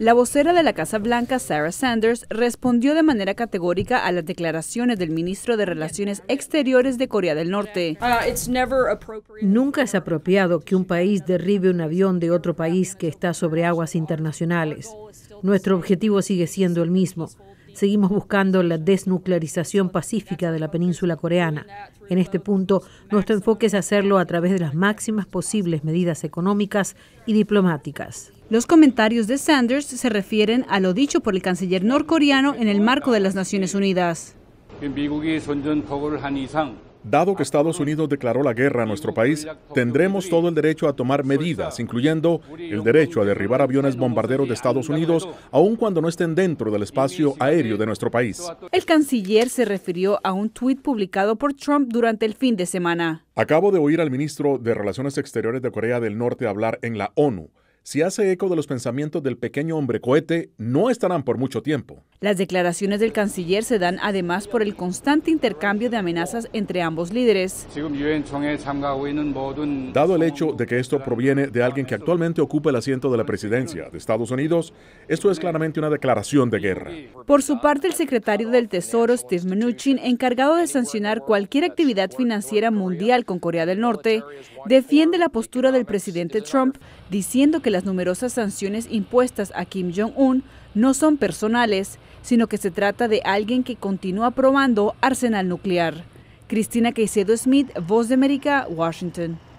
La vocera de la Casa Blanca, Sarah Sanders, respondió de manera categórica a las declaraciones del ministro de Relaciones Exteriores de Corea del Norte. Uh, Nunca es apropiado que un país derribe un avión de otro país que está sobre aguas internacionales. Nuestro objetivo sigue siendo el mismo, Seguimos buscando la desnuclearización pacífica de la península coreana. En este punto, nuestro enfoque es hacerlo a través de las máximas posibles medidas económicas y diplomáticas. Los comentarios de Sanders se refieren a lo dicho por el canciller norcoreano en el marco de las Naciones Unidas. Dado que Estados Unidos declaró la guerra a nuestro país, tendremos todo el derecho a tomar medidas, incluyendo el derecho a derribar aviones bombarderos de Estados Unidos, aun cuando no estén dentro del espacio aéreo de nuestro país. El canciller se refirió a un tuit publicado por Trump durante el fin de semana. Acabo de oír al ministro de Relaciones Exteriores de Corea del Norte hablar en la ONU. Si hace eco de los pensamientos del pequeño hombre cohete, no estarán por mucho tiempo. Las declaraciones del canciller se dan además por el constante intercambio de amenazas entre ambos líderes. Dado el hecho de que esto proviene de alguien que actualmente ocupa el asiento de la presidencia de Estados Unidos, esto es claramente una declaración de guerra. Por su parte, el secretario del Tesoro, Steve Mnuchin, encargado de sancionar cualquier actividad financiera mundial con Corea del Norte, defiende la postura del presidente Trump, diciendo que las numerosas sanciones impuestas a Kim Jong-un no son personales, sino que se trata de alguien que continúa probando arsenal nuclear. Cristina Caicedo Smith, Voz de América, Washington.